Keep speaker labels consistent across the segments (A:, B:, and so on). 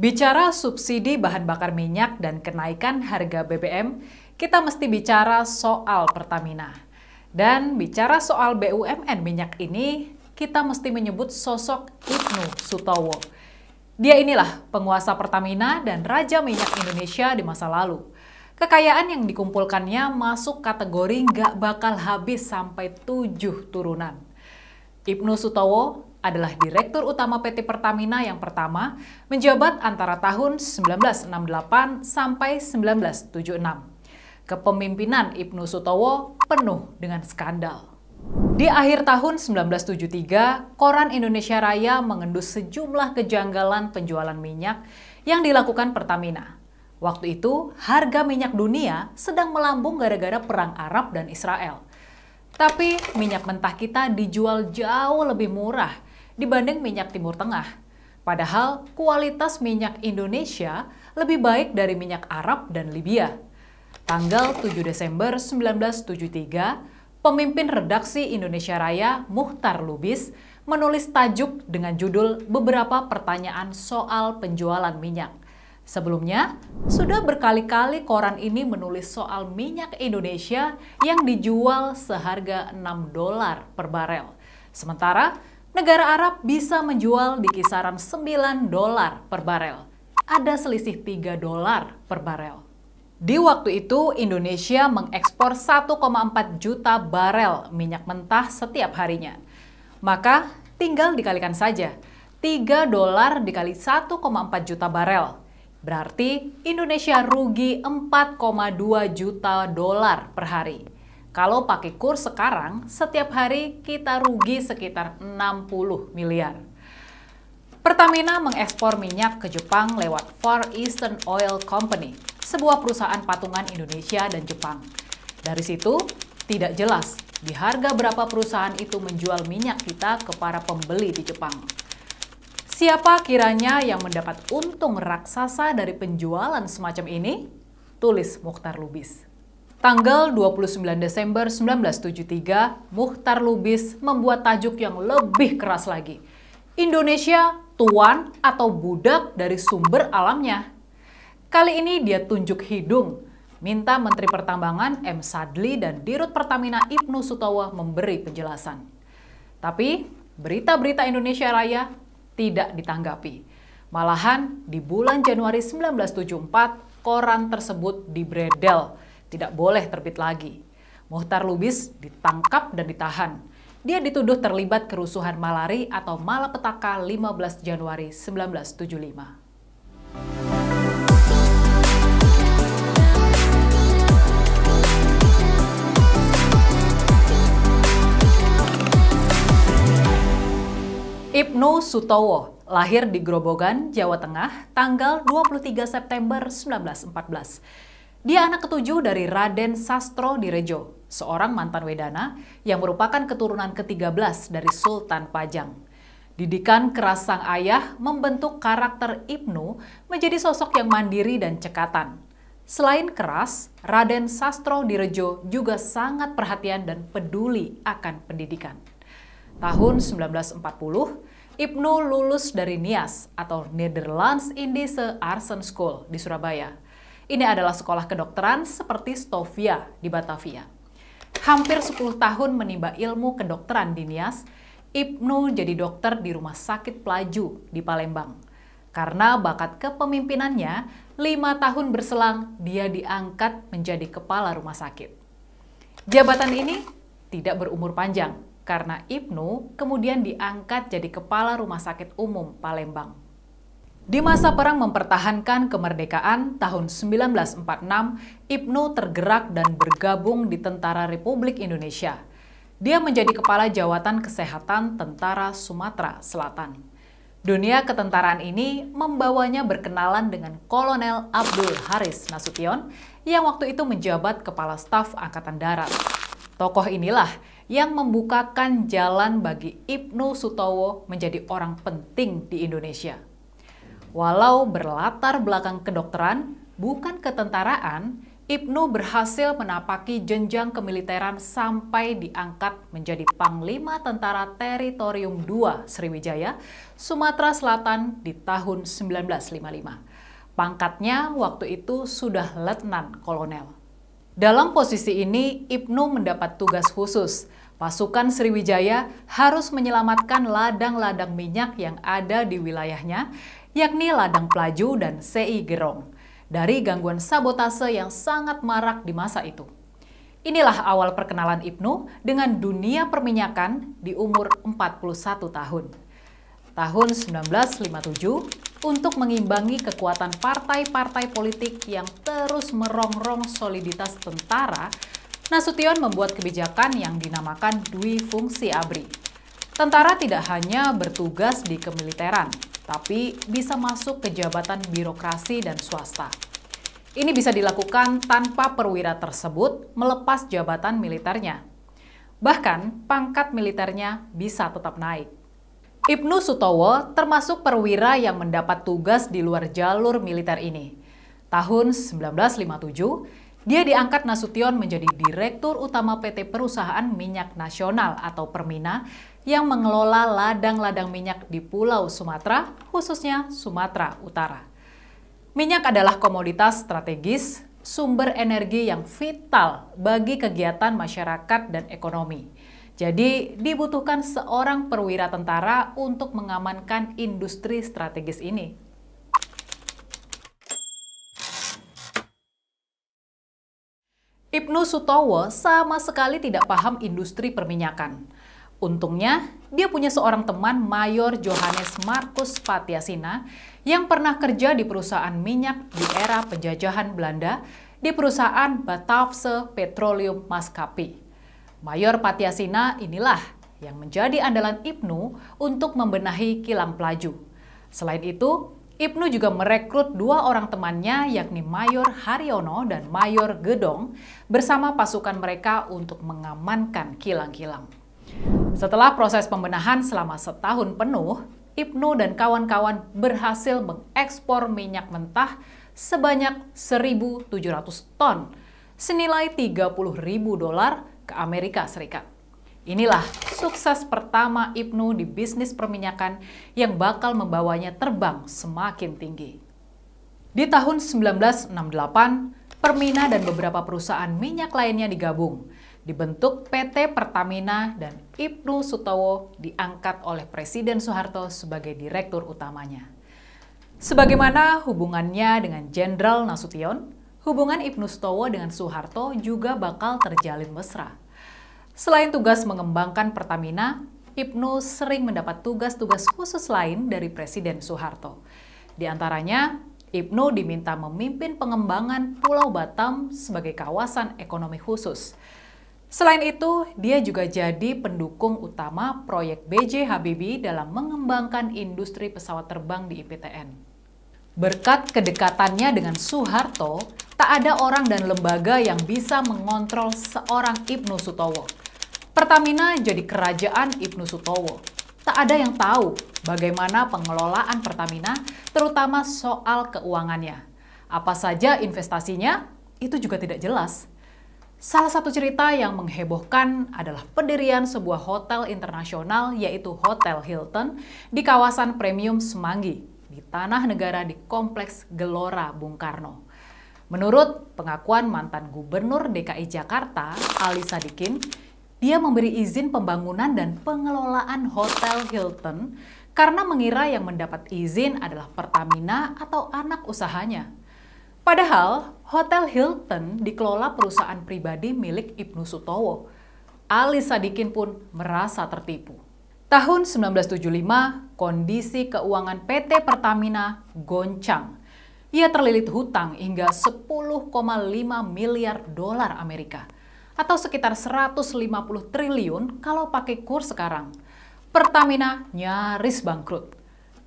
A: Bicara subsidi bahan bakar minyak dan kenaikan harga BBM, kita mesti bicara soal Pertamina. Dan bicara soal BUMN minyak ini, kita mesti menyebut sosok Ibnu Sutowo. Dia inilah penguasa Pertamina dan Raja Minyak Indonesia di masa lalu. Kekayaan yang dikumpulkannya masuk kategori nggak bakal habis sampai tujuh turunan. Ibnu Sutowo adalah Direktur Utama PT Pertamina yang pertama menjabat antara tahun 1968 sampai 1976. Kepemimpinan Ibnu Sutowo penuh dengan skandal. Di akhir tahun 1973, Koran Indonesia Raya mengendus sejumlah kejanggalan penjualan minyak yang dilakukan Pertamina. Waktu itu, harga minyak dunia sedang melambung gara-gara perang Arab dan Israel. Tapi minyak mentah kita dijual jauh lebih murah dibanding minyak Timur Tengah. Padahal kualitas minyak Indonesia lebih baik dari minyak Arab dan Libya. Tanggal 7 Desember 1973, pemimpin redaksi Indonesia Raya Muhtar Lubis menulis tajuk dengan judul Beberapa Pertanyaan Soal Penjualan Minyak. Sebelumnya, sudah berkali-kali koran ini menulis soal minyak Indonesia yang dijual seharga 6 dolar per barel. Sementara, negara Arab bisa menjual di kisaran 9 dolar per barel. Ada selisih 3 dolar per barel. Di waktu itu, Indonesia mengekspor 1,4 juta barel minyak mentah setiap harinya. Maka tinggal dikalikan saja, 3 dolar dikali 1,4 juta barel. Berarti Indonesia rugi 4,2 juta dolar per hari. Kalau pakai kurs sekarang, setiap hari kita rugi sekitar 60 miliar. Pertamina mengekspor minyak ke Jepang lewat Far Eastern Oil Company, sebuah perusahaan patungan Indonesia dan Jepang. Dari situ, tidak jelas di harga berapa perusahaan itu menjual minyak kita ke para pembeli di Jepang. Siapa kiranya yang mendapat untung raksasa dari penjualan semacam ini? Tulis Mukhtar Lubis. Tanggal 29 Desember 1973, Muhtar Lubis membuat tajuk yang lebih keras lagi. Indonesia tuan atau budak dari sumber alamnya. Kali ini dia tunjuk hidung, minta Menteri Pertambangan M. Sadli dan Dirut Pertamina Ibnu Sutowo memberi penjelasan. Tapi berita-berita Indonesia Raya tidak ditanggapi. Malahan di bulan Januari 1974, koran tersebut dibredel tidak boleh terbit lagi. Muhtar Lubis ditangkap dan ditahan. Dia dituduh terlibat kerusuhan malari atau malapetaka 15 Januari 1975. Ibnu Sutowo lahir di Grobogan, Jawa Tengah, tanggal 23 September 1914. Dia anak ketujuh dari Raden Sastro Direjo, seorang mantan wedana yang merupakan keturunan ke-13 dari Sultan Pajang. Didikan keras sang ayah membentuk karakter Ibnu menjadi sosok yang mandiri dan cekatan. Selain keras, Raden Sastro Direjo juga sangat perhatian dan peduli akan pendidikan. Tahun 1940, Ibnu lulus dari NIAS atau Netherlands Indische Arsen School di Surabaya ini adalah sekolah kedokteran seperti Stovia di Batavia. Hampir 10 tahun menimba ilmu kedokteran di Nias, Ibnu jadi dokter di Rumah Sakit Pelaju di Palembang. Karena bakat kepemimpinannya, lima tahun berselang dia diangkat menjadi kepala rumah sakit. Jabatan ini tidak berumur panjang, karena Ibnu kemudian diangkat jadi kepala rumah sakit umum Palembang. Di masa perang mempertahankan kemerdekaan tahun 1946, Ibnu tergerak dan bergabung di Tentara Republik Indonesia. Dia menjadi kepala jawatan kesehatan Tentara Sumatera Selatan. Dunia ketentaraan ini membawanya berkenalan dengan Kolonel Abdul Haris Nasution yang waktu itu menjabat Kepala Staf Angkatan Darat. Tokoh inilah yang membukakan jalan bagi Ibnu Sutowo menjadi orang penting di Indonesia. Walau berlatar belakang kedokteran, bukan ketentaraan, Ibnu berhasil menapaki jenjang kemiliteran sampai diangkat menjadi Panglima Tentara Teritorium II Sriwijaya, Sumatera Selatan di tahun 1955. Pangkatnya waktu itu sudah Letnan Kolonel. Dalam posisi ini, Ibnu mendapat tugas khusus. Pasukan Sriwijaya harus menyelamatkan ladang-ladang minyak yang ada di wilayahnya yakni Ladang Pelaju dan CI Gerong, dari gangguan sabotase yang sangat marak di masa itu. Inilah awal perkenalan Ibnu dengan dunia perminyakan di umur 41 tahun. Tahun 1957, untuk mengimbangi kekuatan partai-partai politik yang terus merongrong soliditas tentara, Nasution membuat kebijakan yang dinamakan Dwi Fungsi Abri. Tentara tidak hanya bertugas di kemiliteran, tapi bisa masuk ke jabatan birokrasi dan swasta. Ini bisa dilakukan tanpa perwira tersebut melepas jabatan militernya. Bahkan, pangkat militernya bisa tetap naik. Ibnu Sutowo termasuk perwira yang mendapat tugas di luar jalur militer ini. Tahun 1957, dia diangkat Nasution menjadi Direktur Utama PT Perusahaan Minyak Nasional atau Permina yang mengelola ladang-ladang minyak di Pulau Sumatera, khususnya Sumatera Utara. Minyak adalah komoditas strategis, sumber energi yang vital bagi kegiatan masyarakat dan ekonomi. Jadi, dibutuhkan seorang perwira tentara untuk mengamankan industri strategis ini. Ibnu Sutowo sama sekali tidak paham industri perminyakan. Untungnya, dia punya seorang teman Mayor Johannes Markus Patiasina yang pernah kerja di perusahaan minyak di era penjajahan Belanda di perusahaan Batavse Petroleum Maskapi. Mayor Patiasina inilah yang menjadi andalan Ibnu untuk membenahi kilang pelaju. Selain itu, Ibnu juga merekrut dua orang temannya yakni Mayor Haryono dan Mayor Gedong bersama pasukan mereka untuk mengamankan kilang-kilang. Setelah proses pembenahan selama setahun penuh, Ibnu dan kawan-kawan berhasil mengekspor minyak mentah sebanyak 1.700 ton senilai ribu dolar ke Amerika Serikat. Inilah sukses pertama Ibnu di bisnis perminyakan yang bakal membawanya terbang semakin tinggi. Di tahun 1968, Permina dan beberapa perusahaan minyak lainnya digabung. Dibentuk PT Pertamina dan Ibnu Sutowo diangkat oleh Presiden Soeharto sebagai direktur utamanya. Sebagaimana hubungannya dengan Jenderal Nasution, hubungan Ibnu Sutowo dengan Soeharto juga bakal terjalin mesra. Selain tugas mengembangkan Pertamina, Ibnu sering mendapat tugas-tugas khusus lain dari Presiden Soeharto. Di antaranya, Ibnu diminta memimpin pengembangan Pulau Batam sebagai kawasan ekonomi khusus. Selain itu, dia juga jadi pendukung utama proyek BJ Habibie dalam mengembangkan industri pesawat terbang di IPTN. Berkat kedekatannya dengan Soeharto, tak ada orang dan lembaga yang bisa mengontrol seorang Ibnu Sutowo. Pertamina jadi kerajaan Ibnu Sutowo. Tak ada yang tahu bagaimana pengelolaan Pertamina, terutama soal keuangannya. Apa saja investasinya, itu juga tidak jelas. Salah satu cerita yang menghebohkan adalah pendirian sebuah hotel internasional yaitu Hotel Hilton di kawasan premium Semanggi di tanah negara di Kompleks Gelora Bung Karno. Menurut pengakuan mantan Gubernur DKI Jakarta, Ali Sadikin, dia memberi izin pembangunan dan pengelolaan Hotel Hilton karena mengira yang mendapat izin adalah Pertamina atau anak usahanya. Padahal, Hotel Hilton dikelola perusahaan pribadi milik Ibnu Sutowo. Ali Sadikin pun merasa tertipu. Tahun 1975, kondisi keuangan PT Pertamina goncang. Ia terlilit hutang hingga 10,5 miliar dolar Amerika atau sekitar 150 triliun kalau pakai kurs sekarang. Pertamina nyaris bangkrut.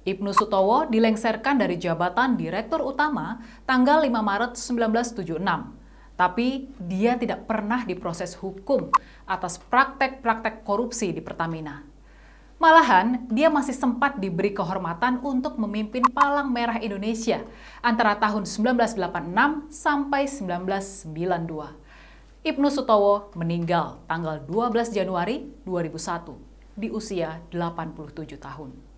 A: Ibnu Sutowo dilengserkan dari jabatan Direktur Utama tanggal 5 Maret 1976. Tapi dia tidak pernah diproses hukum atas praktek-praktek korupsi di Pertamina. Malahan, dia masih sempat diberi kehormatan untuk memimpin Palang Merah Indonesia antara tahun 1986 sampai 1992. Ibnu Sutowo meninggal tanggal 12 Januari 2001 di usia 87 tahun.